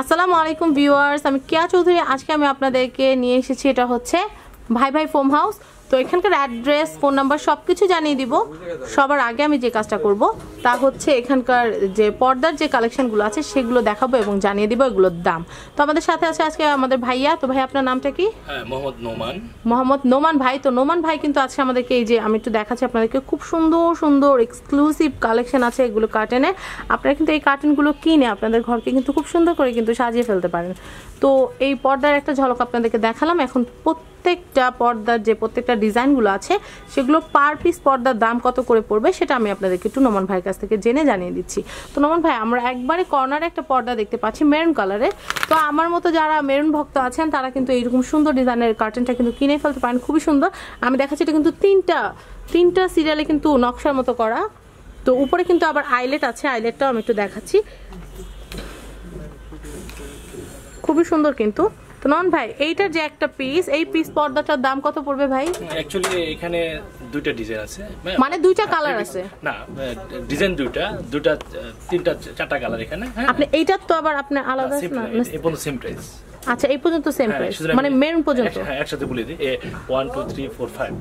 আসসালামু আলাইকুম ভিউয়ার্স আমি কেয়া চৌধুরী আজকে আমি আপনাদেরকে নিয়ে এসেছি এটা হচ্ছে ভাই ভাই ফোম হাউস তো এখানকার অ্যাড্রেস ফোন নাম্বার সব কিছু জানিয়ে দিব সবার আগে আমি যে কাজটা করব তা হচ্ছে এখানকার যে পর্দার যে কালেকশনগুলো আছে সেগুলো দেখাবো এবং জানিয়ে দিব এগুলোর দাম তো আমাদের সাথে আছে আজকে আমাদের ভাইয়া তো ভাই আপনার নামটা কি হ্যাঁ, মোহাম্মদ নোমান মোহাম্মদ নোমান ভাই তো নোমান ভাই কিন্তু আজকে আমাদেরকে এই যে আমি একটু দেখাচ্ছি আপনাদেরকে খুব সুন্দর সুন্দর এক্সক্লুসিভ কালেকশন আছে এগুলো কার্টেনে আপনারা কিন্তু এই কার্টেনগুলো কিনে আপনাদের ঘরকে কিন্তু খুব সুন্দর করে কিন্তু সাজিয়ে ফেলতে পারেন তো এই পর্দার একটা ঝলক আপনাদেরকে দেখালাম এখন প্রত্যেক প্রত্যেকটা পর্দার যে প্রত্যেকটা ডিজাইনগুলো আছে সেগুলো পার পিস পর্দার দাম কত করে পড়বে সেটা আমি আপনাদেরকে একটু নমন ভাইয়ের কাছ থেকে জেনে জানিয়ে দিচ্ছি তো নমন ভাই আমরা একবারে কর্নারে একটা পর্দা দেখতে পাচ্ছি মেরুন কালারের তো আমার মতো যারা মেরুন ভক্ত আছেন তারা কিন্তু এইরকম সুন্দর ডিজাইনের কার্টেনটা কিন্তু কিনে ফেলতে পারেন খুবই সুন্দর আমি দেখাচ্ছি এটা কিন্তু তিনটা তিনটা সিরিয়ালে কিন্তু নকশার মতো করা তো উপরে কিন্তু আবার আইলেট আছে আইলেটটাও আমি একটু দেখাচ্ছি খুবই সুন্দর কিন্তু নন ভাই এইটা যে একটা পিস এই পিস পর্দাটার দাম কত পড়বে ভাই অ্যাকচুয়ালি এখানে দুইটা ডিজাইন আছে মানে দুইটা কালার আছে না ডিজাইন দুইটা দুইটা তিনটা চারটা কালার এখানে হ্যাঁ আপনি এইটা তো আবার আপনি আলাদা না এই পর্যন্ত সেম প্রাইস আচ্ছা এই পর্যন্ত হ্যাঁ, সেম প্রাইস মানে মেরুন পর্যন্ত হ্যাঁ একসাথে বলে দিই 1 2 3 4 5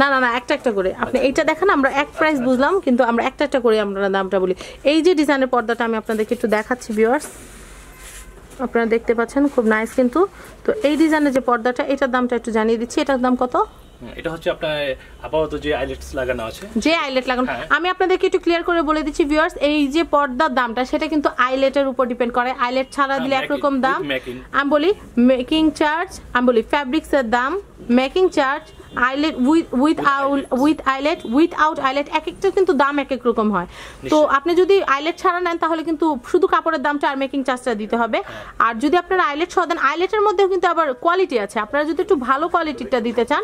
না না না একটা একটা করে আপনি আচ্ছা। এইটা দেখেন আমরা এক প্রাইস আচ্ছা। বুঝলাম কিন্তু আমরা একটা একটা করে আমরা দামটা বলি এই যে ডিজাইনের পর্দাটা আমি আপনাদেরকে একটু দেখাচ্ছি ভিউয়ার্স আপনারা দেখতে পাচ্ছেন খুব নাইস কিন্তু তো এই ডিজাইনের যে পর্দাটা এটার দামটা একটু জানিয়ে দিচ্ছি এটার দাম কত হ্যাঁ, এটা হচ্ছে আপনার আপাতত যে আইলেটস লাগানো আছে যে আইলেট লাগানো হ্যাঁ। আমি আপনাদেরকে একটু ক্লিয়ার করে বলে দিচ্ছি ভিউয়ার্স এই যে পর্দার দামটা সেটা কিন্তু আইলেটের উপর ডিপেন্ড করে আইলেট ছাড়া হ্যাঁ, দিলে একরকম দাম আমি বলি মেকিং চার্জ আমি বলি ফ্যাব্রিক্সের দাম making charge eyelet with with with eyelet out eyelet এক একটা কিন্তু দাম এক এক রকম হয় তো আপনি যদি আইলেট ছাড়া নেন তাহলে কিন্তু শুধু কাপড়ের দামটা আর মেকিং চার্জটা দিতে হবে হ্যাঁ। আর যদি আপনারা আইলেট ছাড়া দেন আইলেটের মধ্যেও কিন্তু আবার কোয়ালিটি আছে আপনারা যদি একটু ভালো কোয়ালিটিটা দিতে চান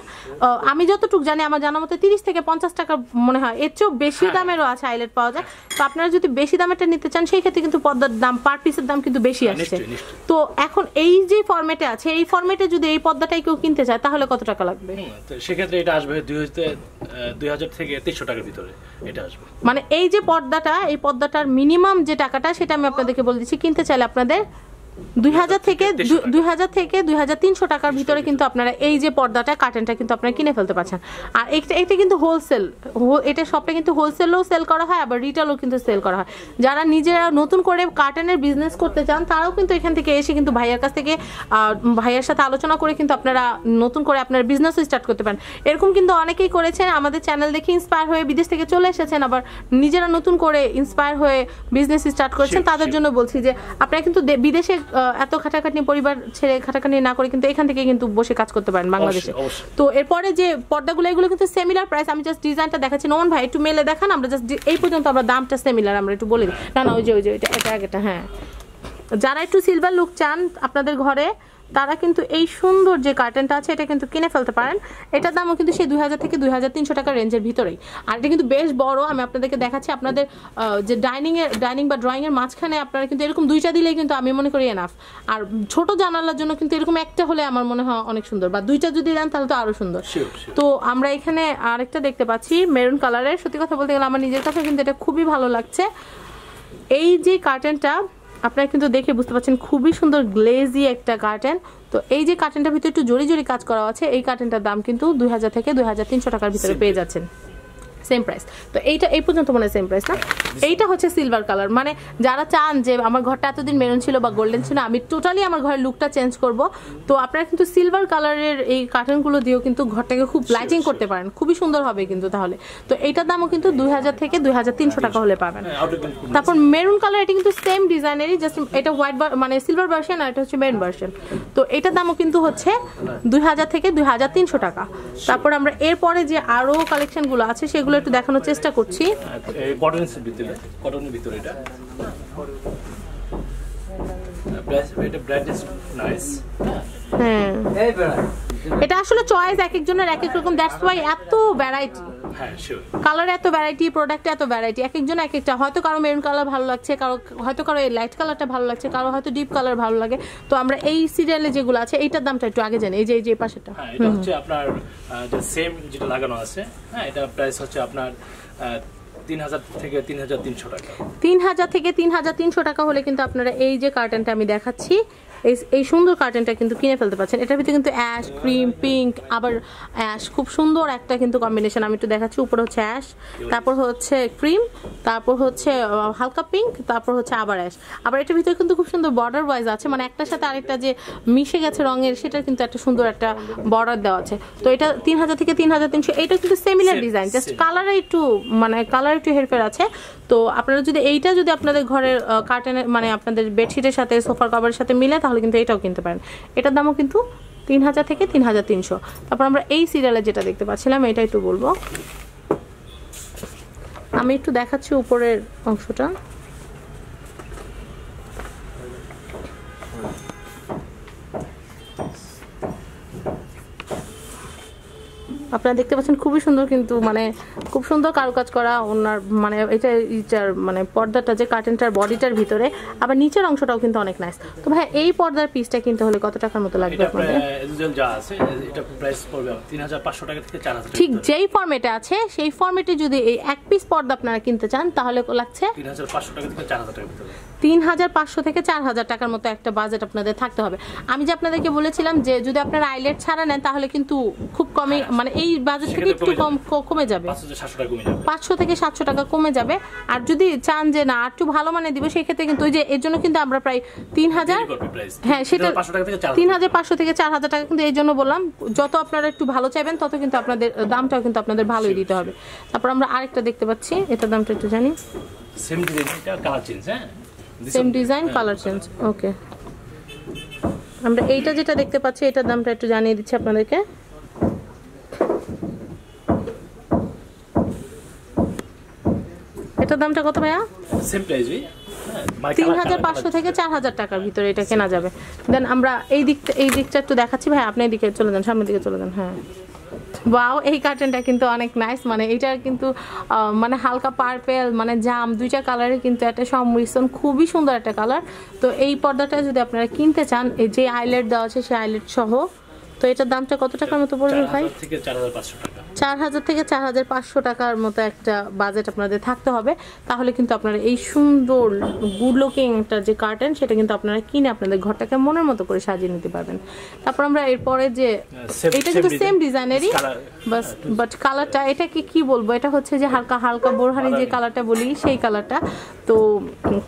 আমি যতটুকু জানি আমার জানা মতো তিরিশ থেকে পঞ্চাশ টাকা মনে হয় এর চেয়েও বেশি হ্যাঁ। দামেরও আছে আইলেট পাওয়া যায় তো আপনারা যদি বেশি দামেরটা নিতে চান সেই ক্ষেত্রে কিন্তু পদ্মার দাম পার পিসের দাম কিন্তু বেশি হ্যাঁ, আসছে তো এখন এই যে ফর্মেটে আছে এই ফর্মেটে যদি এই পদ্মাটাই কেউ কিনতে চায় তাহলে কত টাকা লাগবে সেক্ষেত্রে এটা আসবে দুই হাজার থেকে তিনশো টাকার ভিতরে এটা আসবে মানে এই যে পর্দাটা এই পর্দাটার মিনিমাম যে টাকাটা সেটা আমি আপনাদেরকে বলে দিচ্ছি কিনতে চাইলে আপনাদের দুই হাজার থেকে দুই হাজার থেকে দুই হাজার তিনশো টাকার ভিতরে কিন্তু আপনারা এই যে পর্দাটা কার্টেনটা কিন্তু আপনারা কিনে ফেলতে পারছেন আর এটা এটা কিন্তু হোলসেল এটা সবটা কিন্তু হোলসেলও সেল করা হয় আবার রিটেলও কিন্তু সেল করা হয় যারা নিজেরা নতুন করে কার্টেনের বিজনেস করতে চান তারাও কিন্তু এখান থেকে এসে কিন্তু ভাইয়ের কাছ থেকে ভাইয়ার সাথে আলোচনা করে কিন্তু আপনারা নতুন করে আপনার বিজনেসও স্টার্ট করতে পারেন এরকম কিন্তু অনেকেই করেছেন আমাদের চ্যানেল দেখে ইন্সপায়ার হয়ে বিদেশ থেকে চলে এসেছেন আবার নিজেরা নতুন করে ইন্সপায়ার হয়ে বিজনেস স্টার্ট করেছেন তাদের জন্য বলছি যে আপনারা কিন্তু বিদেশে এত খাটাখাটনি পরিবার ছেড়ে খাটাখাটনি না করে কিন্তু এখান থেকে কিন্তু বসে কাজ করতে পারেন বাংলাদেশে তো এরপরে যে পর্দাগুলো এগুলো কিন্তু সেমিলার প্রাইস আমি জাস্ট ডিজাইনটা দেখাচ্ছি নন ভাই একটু মেলে দেখান আমরা জাস্ট এই পর্যন্ত আমরা দামটা সেমিলার আমরা একটু বলে দিই না না ওই যে ওই যে এটা এটা হ্যাঁ যারা একটু সিলভার লুক চান আপনাদের ঘরে তারা কিন্তু এই সুন্দর যে কার্টেনটা আছে এটা কিন্তু কিনে ফেলতে পারেন এটার দামও কিন্তু সেই দুই হাজার থেকে দুই হাজার তিনশো টাকা রেঞ্জের ভিতরেই আর এটা কিন্তু বেশ বড় আমি আপনাদেরকে দেখাচ্ছি আপনাদের যে ডাইনিংয়ের ডাইনিং বা ড্রয়িংয়ের মাঝখানে আপনারা কিন্তু এরকম দুইটা দিলেই কিন্তু আমি মনে করি এনাফ আর ছোট জানালার জন্য কিন্তু এরকম একটা হলে আমার মনে হয় অনেক সুন্দর বা দুইটা যদি দেন তাহলে তো আরও সুন্দর তো আমরা এখানে আরেকটা দেখতে পাচ্ছি মেরুন কালারের সত্যি কথা বলতে গেলে আমার নিজের কাছে কিন্তু এটা খুবই ভালো লাগছে এই যে কার্টেনটা আপনারা কিন্তু দেখে বুঝতে পারছেন খুবই সুন্দর গ্লেজি একটা কার্টেন তো এই যে কার্টেনটার ভিতরে একটু জড়ি জড়ি কাজ করা আছে এই কার্টেনটার দাম কিন্তু দুই থেকে দুই টাকার ভিতরে পেয়ে যাচ্ছেন সেম প্রাইস তো এইটা এই পর্যন্ত মনে সেম প্রাইস না এইটা হচ্ছে সিলভার কালার মানে যারা চান যে আমার ঘরটা এতদিন মেরুন ছিল বা গোল্ডেন ছিল আমি টোটালি আমার ঘরের লুকটা চেঞ্জ করব তো আপনারা কিন্তু সিলভার কালারের এই কার্টনগুলো দিয়েও কিন্তু ঘরটাকে খুব লাইটিং করতে পারেন খুবই সুন্দর হবে কিন্তু তাহলে তো এইটার দামও কিন্তু দুই থেকে দুই টাকা হলে পাবেন হ্যাঁ, তারপর মেরুন কালার এটা কিন্তু সেম ডিজাইনেরই জাস্ট এটা হোয়াইট মানে সিলভার ভার্সন আর এটা হচ্ছে মেরুন ভার্সন তো এটার দামও কিন্তু হচ্ছে দুই থেকে দুই টাকা তারপর আমরা এরপরে যে আরও কালেকশনগুলো আছে সেগুলো একটু দেখানোর চেষ্টা করছি হ্যাঁ এটা আসলে চয়েস এক একজনের এক এক রকম দ্যাটস ওয়াই এত ভ্যারাইটি কালার হ্যাঁ, এত ভ্যারাইটি প্রোডাক্ট এত ভ্যারাইটি এক একজন এক একটা হয়তো কারো মেরুন কালার ভালো লাগছে কারো হয়তো কারো এই লাইট কালারটা ভালো লাগছে কারো হয়তো ডিপ কালার ভালো লাগে তো আমরা এই সিরিয়ালে যেগুলো আছে এইটার দামটা একটু আগে জানি এই যে এই যে পাশেটা হ্যাঁ, হচ্ছে আপনার সেম যেটা লাগানো আছে হ্যাঁ এটা প্রাইস হচ্ছে আপনার তিন হাজার থেকে তিন হাজার তিনশো টাকা তিন হাজার থেকে তিন হাজার তিনশো টাকা হলে কিন্তু আপনারা এই যে কার্টেনটা আমি দেখাচ্ছি এই এই সুন্দর কার্টেনটা কিন্তু কিনে ফেলতে পারছেন এটার ভিতরে কিন্তু অ্যাশ ক্রিম পিঙ্ক আবার অ্যাশ খুব সুন্দর একটা কিন্তু কম্বিনেশন আমি একটু দেখাচ্ছি উপরে হচ্ছে অ্যাশ তারপর হচ্ছে ক্রিম তারপর হচ্ছে হালকা পিঙ্ক তারপর হচ্ছে আবার অ্যাশ আবার এটার ভিতরে কিন্তু খুব সুন্দর বর্ডার ওয়াইজ আছে মানে একটার সাথে আরেকটা যে মিশে গেছে রঙের সেটার কিন্তু একটা সুন্দর একটা বর্ডার দেওয়া আছে তো এটা তিন হাজার থেকে তিন হাজার তিনশো এটা কিন্তু সিমিলার ডিজাইন জাস্ট কালারে একটু মানে কালার একটু হেরফের আছে তো আপনারা যদি এইটা যদি আপনাদের ঘরের কার্টেনের মানে আপনাদের বেডশিটের সাথে সোফার কভারের সাথে মিলে তাহলে কিন্তু এটাও কিনতে পারেন এটার দামও কিন্তু তিন হাজার থেকে তিন হাজার তিনশো তারপর আমরা এই সিরিয়ালে যেটা দেখতে পাচ্ছিলাম এটা একটু বলবো আমি একটু দেখাচ্ছি উপরের অংশটা আপনারা দেখতে পাচ্ছেন খুবই সুন্দর কিন্তু মানে খুব সুন্দর কারুকাজ করা ওনার মানে এটা ইটার মানে পর্দাটা যে কার্টেনটার বডিটার ভিতরে আবার নিচের অংশটাও কিন্তু অনেক নাইস তো ভাই এই পর্দার পিসটা কিনতে হলে কত টাকার মতো লাগবে আপনাদের যা আছে এটা প্রাইস পড়বে 3500 টাকা থেকে 4000 ঠিক যেই ফরম্যাটে আছে সেই ফরম্যাটে যদি এই এক পিস পর্দা আপনারা কিনতে চান তাহলে লাগছে 3500 টাকা থেকে 4000 টাকা তিন হাজার পাঁচশো থেকে চার হাজার টাকার মতো একটা বাজেট আপনাদের থাকতে হবে আমি যে আপনাদেরকে বলেছিলাম যে যদি আপনারা আইলেট ছাড়া নেন তাহলে কিন্তু খুব কমে হ্যাঁ। মানে এই বাজেট থেকে একটু কম কমে যাবে পাঁচশো থেকে সাতশো টাকা কমে যাবে আর যদি চান যে না একটু ভালো মানে দিব সেক্ষেত্রে কিন্তু ওই যে এর জন্য কিন্তু আমরা প্রায় তিন হাজার হ্যাঁ সেটা তিন হাজার পাঁচশো থেকে চার হাজার টাকা কিন্তু এই জন্য বললাম যত আপনারা একটু ভালো চাইবেন তত কিন্তু আপনাদের দামটাও কিন্তু আপনাদের ভালোই দিতে হবে তারপর আমরা আরেকটা দেখতে পাচ্ছি এটার দামটা একটু জানি same design colour change okay আমরা এইটা যেটা দেখতে পাচ্ছি এটার দামটা একটু জানিয়ে দিচ্ছি আপনাদেরকে এটার দামটা কত ভাইয়া সেম প্রাইস হ্যাঁ, তিন হাজার পাঁচশো থেকে চার হাজার টাকার ভিতরে এটা কেনা যাবে দেন আমরা এই দিকটা এই দিকটা একটু দেখাচ্ছি ভাই আপনি এদিকে চলে যান সামনের দিকে চলে যান হ্যাঁ বাও এই কার্টেনটা কিন্তু অনেক নাইস মানে এটা কিন্তু মানে হালকা পার্পেল মানে জাম দুইটা কালারে কিন্তু একটা সংমিশ্রণ খুবই সুন্দর একটা কালার তো এই পর্দাটা যদি আপনারা কিনতে চান এই যে আইলেট দেওয়া আছে সেই আইলেট সহ তো এটার দামটা কত টাকার মতো পড়বে ভাই থেকে চার টাকা চার হাজার থেকে চার হাজার পাঁচশো টাকার মতো একটা বাজেট আপনাদের থাকতে হবে তাহলে কিন্তু আপনারা এই সুন্দর গুড লুকিং একটা যে কার্টেন সেটা কিন্তু আপনারা কিনে আপনাদের ঘরটাকে মনের মতো করে সাজিয়ে নিতে পারবেন তারপর আমরা এরপরে যে হ্যাঁ, এটা কিন্তু সেম ডিজাইনেরই বাস বাট কালারটা এটাকে কি বলবো এটা হচ্ছে যে হালকা হালকা বোরহানি যে কালারটা বলি সেই কালারটা তো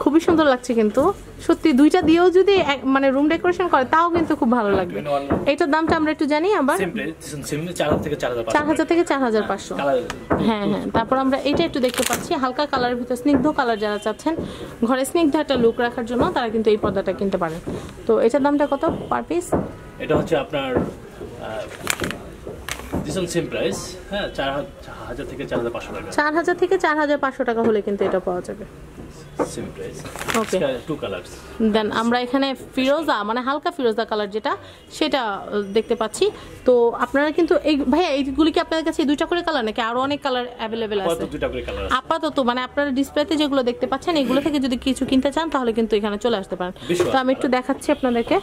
খুবই সুন্দর লাগছে কিন্তু সত্যি দুইটা দিয়েও যদি মানে রুম ডেকোরেশন করে তাও কিন্তু খুব ভালো লাগবে এটার দামটা আমরা একটু জানি আবার চার হাজার থেকে থেকে চার হাজার পাঁচশো হ্যাঁ, হ্যাঁ হ্যাঁ তারপর আমরা এটা একটু দেখতে পাচ্ছি হালকা কালারের ভিতরে স্নিগ্ধ কালার যারা চাচ্ছেন ঘরে স্নিগ্ধ একটা লুক রাখার জন্য তারা কিন্তু এই পর্দাটা কিনতে পারেন তো এটার দামটা কত পার পিস এটা হচ্ছে আপনার হ্যাঁ, চার হাজার থেকে চার হাজার পাঁচশো টাকা হলে কিন্তু এটা পাওয়া যাবে ওকে টু কালারস দেন আমরা এখানে ফিরোজা মানে হালকা ফিরোজা কালার যেটা সেটা দেখতে পাচ্ছি তো আপনারা কিন্তু এই ভাইয়া এইগুলি কি আপনাদের কাছে দুইটা করে কালার নাকি আরো অনেক কালার অ্যাভেলেবেল আছে দুইটা করে কালার আপাতত মানে আপনারা ডিসপ্লেতে যেগুলো দেখতে পাচ্ছেন এগুলো থেকে যদি কিছু কিনতে চান তাহলে কিন্তু এখানে চলে আসতে পারেন তো আমি একটু দেখাচ্ছি আপনাদেরকে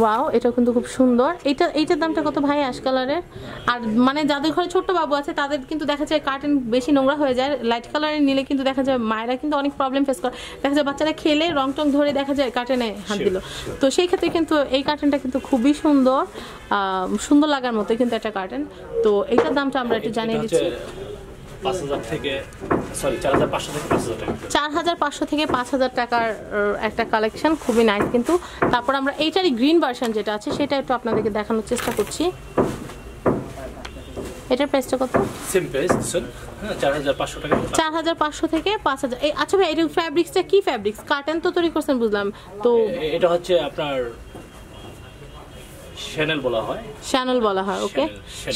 ওয়াও এটা কিন্তু খুব সুন্দর এটা এইটার দামটা কত ভাই অ্যাশ কালারের আর মানে যাদের ঘরে ছোট্ট বাবু আছে তাদের কিন্তু দেখা যায় কার্টেন বেশি নোংরা হয়ে যায় লাইট কালারের নিলে কিন্তু দেখা যায় মায়েরা কিন্তু অনেক প্রবলেম ফেস করে দেখা যায় বাচ্চারা খেলে রং টং ধরে দেখা যায় কার্টেনে হাত দিল তো সেই ক্ষেত্রে কিন্তু এই কার্টেনটা কিন্তু খুবই সুন্দর সুন্দর লাগার মতো কিন্তু একটা কার্টেন তো এইটার দামটা আমরা একটু জানিয়ে দিচ্ছি চার হাজার পাঁচশো থেকে পাঁচ হাজার টাকার একটা কালেকশন খুবই নাইস কিন্তু তারপর আমরা এইটারই গ্রিন ভার্সন যেটা আছে সেটা একটু আপনাদেরকে দেখানোর চেষ্টা করছি এটার প্রাইসটা কত সেম প্রাইস হ্যাঁ 4500 টাকা 4500 থেকে 5000 এই আচ্ছা ভাই এর ফ্যাব্রিক্সটা কি ফ্যাব্রিক্স কার্টেন তো তৈরি করছেন বুঝলাম তো এটা হচ্ছে আপনার শ্যানেল বলা হয় শ্যানেল বলা হয় ওকে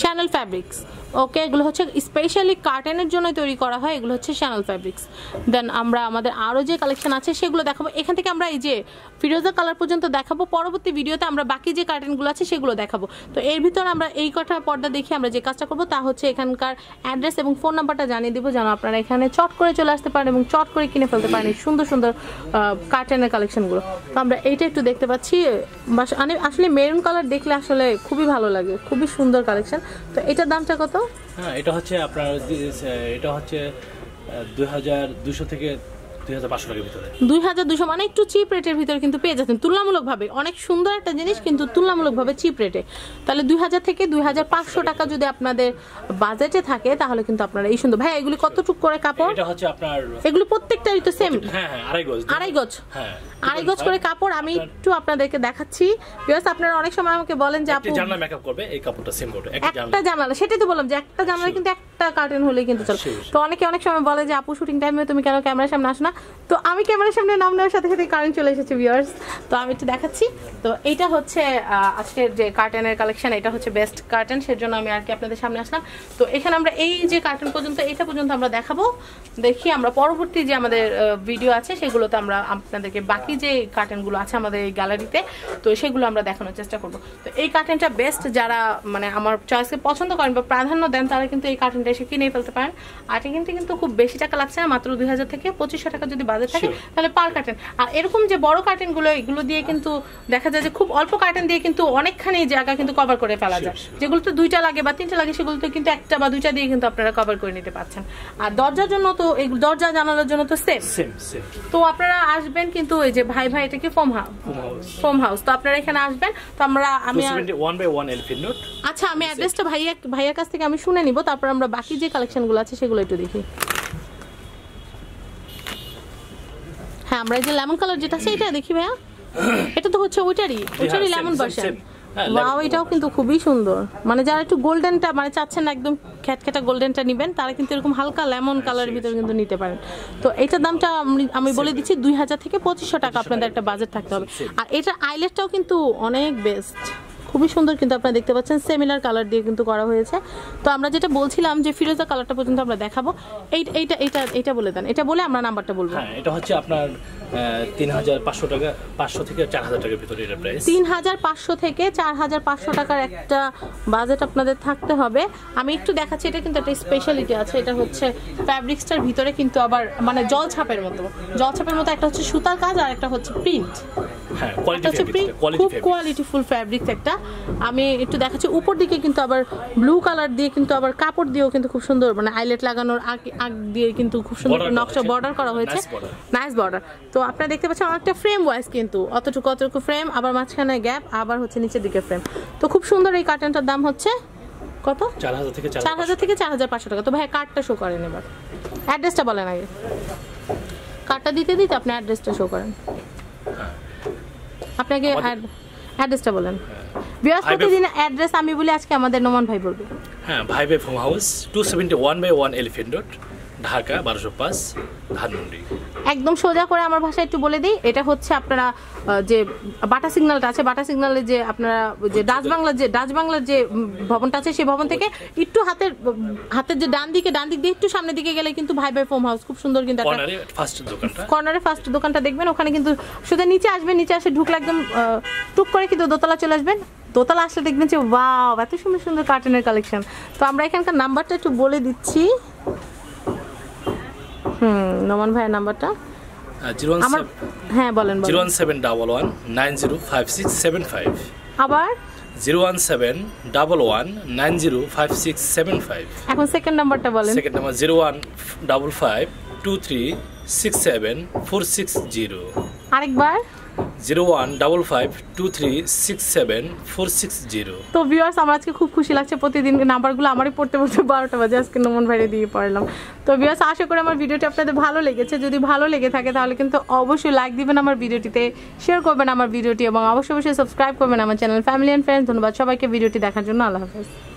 শ্যানেল ফ্যাব্রিক্স ওকে এগুলো হচ্ছে স্পেশালি কার্টেনের জন্য তৈরি করা হয় এগুলো হচ্ছে শ্যানেল ফ্যাব্রিক্স দেন আমরা আমাদের আরও যে কালেকশন আছে সেগুলো দেখাবো এখান থেকে আমরা এই যে ফিরোজা কালার পর্যন্ত দেখাবো পরবর্তী ভিডিওতে আমরা বাকি যে কার্টেনগুলো আছে সেগুলো দেখাবো তো এর ভিতরে আমরা এই কটা পর্দা দেখে আমরা যে কাজটা করবো তা হচ্ছে এখানকার অ্যাড্রেস এবং ফোন নাম্বারটা জানিয়ে দেবো যেন আপনারা এখানে চট করে চলে আসতে পারেন এবং চট করে কিনে ফেলতে পারেন সুন্দর সুন্দর কার্টেনের কালেকশনগুলো তো আমরা এইটা একটু দেখতে পাচ্ছি মানে আসলে মেরুন কালার দেখলে আসলে খুবই ভালো লাগে খুবই সুন্দর কালেকশন তো এটার দামটা কত হ্যাঁ এটা হচ্ছে আপনার এটা হচ্ছে দুই হাজার দুশো থেকে দুই হাজার দুশো মানে একটু চিপ রেটের ভিতরে কিন্তু পেয়ে যাচ্ছেন তুলনামূলকভাবে অনেক সুন্দর একটা জিনিস কিন্তু তুলনামূলকভাবে চিপ রেটে তাহলে দুই হাজার থেকে দুই হাজার পাঁচশো টাকা যদি আপনাদের বাজেটে থাকে তাহলে কিন্তু আপনারা এই সুন্দর ভাই করে কাপড় এগুলো সেম হ্যাঁ, হ্যাঁ, হ্যাঁ, করে কাপড় আমি একটু আপনাদেরকে দেখাচ্ছি আপনারা অনেক সময় আমাকে বলেন যে আপু একটা জানলা সেটাই তো বললাম যে একটা জানলা কিন্তু একটা কার্টেন হলে কিন্তু চলে তো অনেকে অনেক সময় বলে যে আপু শুটিং টাইমে তুমি কেন ক্যামেরার সামনে আসো না তো আমি ক্যামেরার সামনে নাম নেওয়ার সাথে সাথে কারেন্ট চলে এসেছে ভিউয়ার্স তো আমি একটু দেখাচ্ছি তো এইটা হচ্ছে আজকের যে কার্টেনের কালেকশন এটা হচ্ছে বেস্ট কার্টেন সেজন্য আমি আর কি আপনাদের সামনে আসলাম তো এখানে আমরা এই যে কার্টেন পর্যন্ত এটা পর্যন্ত আমরা দেখাবো দেখি আমরা পরবর্তী যে আমাদের ভিডিও আছে সেগুলোতে আমরা আপনাদেরকে বাকি যে কার্টেনগুলো আছে আমাদের এই গ্যালারিতে তো সেগুলো আমরা দেখানোর চেষ্টা করব তো এই কার্টেনটা বেস্ট যারা মানে আমার চয়েসকে পছন্দ করেন বা প্রাধান্য দেন তারা কিন্তু এই কার্টেনটা এসে কিনে ফেলতে পারেন আর এটা কিন্তু কিন্তু খুব বেশি টাকা লাগছে না মাত্র দুই থেকে পঁচিশশো টাকা টাকা যদি বাজেট থাকে তাহলে পার কার্টেন আর এরকম যে বড় গুলো এগুলো দিয়ে হ্যাঁ। কিন্তু দেখা যায় যে খুব অল্প কার্টেন দিয়ে কিন্তু অনেকখানি জায়গা কিন্তু কভার করে ফেলা যায় যেগুলো তো দুইটা লাগে বা তিনটা লাগে সেগুলো তো কিন্তু একটা বা দুইটা দিয়ে কিন্তু আপনারা কভার করে নিতে পারছেন আর দরজার জন্য তো দরজা জানালার জন্য তো সেম তো আপনারা আসবেন কিন্তু ওই যে ভাই ভাই এটাকে ফোম হাউস ফোম হাউস তো আপনারা এখানে আসবেন তো আমরা আমি আচ্ছা আমি অ্যাড্রেসটা ভাইয়া ভাইয়ার কাছ থেকে আমি শুনে নিব তারপর আমরা বাকি যে কালেকশনগুলো আছে সেগুলো একটু দেখি আমরা এই যে লেমন কালার যেটা আছে এটা দেখি ভাইয়া এটা তো হচ্ছে ওইটারই হ্যাঁ, ওইটারই লেমন ভার্সন ওয়াও এটাও কিন্তু খুবই সুন্দর মানে যারা একটু গোল্ডেনটা মানে চাচ্ছেন একদম খ্যাটখ্যাটা গোল্ডেনটা নেবেন তারা কিন্তু এরকম হালকা লেমন কালারের হ্যাঁ, ভিতরে কিন্তু নিতে পারেন তো এটার দামটা আমি বলে দিচ্ছি দুই হাজার থেকে পঁচিশশো টাকা আপনাদের একটা বাজেট থাকতে হবে আর এটার আইলেটটাও কিন্তু অনেক বেস্ট খুবই সুন্দর কিন্তু আপনারা দেখতে পাচ্ছেন সেমিলার কালার দিয়ে কিন্তু করা হয়েছে তো আমরা যেটা বলছিলাম যে ফিরোজা কালারটা পর্যন্ত আমরা দেখাবো এইটা এইটা এইটা এইটা বলে দেন এটা বলে আমরা নাম্বারটা বলবো হ্যাঁ এটা হচ্ছে আপনার তিন হাজার পাঁচশো টাকা পাঁচশো থেকে চার হাজার টাকার ভিতরে এটা প্রাইস তিন পাঁচশো থেকে চার টাকার একটা বাজেট আপনাদের থাকতে হবে আমি একটু দেখাচ্ছি এটা কিন্তু একটা স্পেশালিটি আছে এটা হচ্ছে ফ্যাব্রিক্সটার ভিতরে কিন্তু আবার মানে জল ছাপের মতো জল ছাপের মতো একটা হচ্ছে সুতার কাজ আর একটা হচ্ছে প্রিন্ট হ্যাঁ কোয়ালিটি খুব কোয়ালিটিফুল ফ্যাব্রিক্স একটা আমি একটু দেখাচ্ছি উপর দিকে কিন্তু আবার ব্লু কালার দিয়ে কিন্তু আবার কাপড় দিয়েও কিন্তু খুব সুন্দর মানে আইলেট লাগানোর আগ আগ দিয়ে কিন্তু খুব সুন্দর নকশা বর্ডার করা হয়েছে নাইস বর্ডার তো আপনারা দেখতে পাচ্ছেন অনেকটা ফ্রেম ওয়াইজ কিন্তু অতটুকু অতটুকু ফ্রেম আবার মাঝখানে গ্যাপ আবার হচ্ছে নিচের দিকে ফ্রেম তো খুব সুন্দর এই কার্টেনটার দাম হচ্ছে কত চার হাজার থেকে চার হাজার থেকে চার হাজার পাঁচশো টাকা তো ভাই কার্ডটা শো করেন এবার অ্যাড্রেসটা বলেন আগে কার্ডটা দিতে দিতে আপনি অ্যাড্রেসটা শো করেন হ্যাঁ। আপনাকে অ্যাড্রেসটা বলেন বৃহস্পতি অ্যাড্রেস আমি বলি আজকে আমাদের নোমান ভাই বলবে হ্যাঁ ভাই ভাই foam house two seventy one by one elephant road Dhaka বারোশো পাঁচ ধানমন্ডি একদম সোজা করে আমার ভাষায় একটু বলে দিই এটা হচ্ছে আপনারা যে বাটা সিগন্যালটা আছে বাটা সিগন্যালে যে আপনারা যে ডাচ বাংলার যে ডাচ বাংলার যে ভবনটা আছে সেই ভবন থেকে একটু হাতের হাতের যে ডান দিকে ডান দিক দিয়ে একটু সামনের দিকে গেলে কিন্তু ভাই ভাই ফোম হাউস খুব সুন্দর কিন্তু কর্নারে ফার্স্ট দোকানটা দেখবেন ওখানে কিন্তু সোজা নিচে আসবেন নিচে আসে ঢুকলে একদম টুক করে কিন্তু দোতলা চলে আসবেন দোতলা আসলে দেখবেন যে বাও এত সুন্দর সুন্দর কার্টুনের কালেকশন তো আমরা এখানকার নাম্বারটা একটু বলে দিচ্ছি হুম নমন ভাইয়ের নাম্বারটা হ্যাঁ বলেন seven double one nine zero five six seven five আবার zero one seven double one nine zero five six seven five second নাম্বারটা বলেন second number zero one double five two three six seven four six zero আরেকবার zero one double five two three six seven four six zero তো viewers আমার আজকে খুব খুশি লাগছে প্রতিদিন নাম্বারগুলো আমারই পড়তে পড়তে বারোটা বাজে আজকে নমন ভাইরে দিয়ে পড়লাম তো ভিউয়ার্স আশা করি আমার ভিডিওটি আপনাদের ভালো লেগেছে যদি ভালো লেগে থাকে তাহলে কিন্তু অবশ্যই লাইক দিবেন আমার ভিডিওটিতে শেয়ার করবেন আমার ভিডিওটি এবং অবশ্যই অবশ্যই সাবস্ক্রাইব করবেন আমার চ্যানেল ফ্যামিলি অ্যান্ড ফ্রেন্ডস ধন্যবাদ সবাইকে ভিডিওটি দেখার জন্য আল্লাহ হাফেজ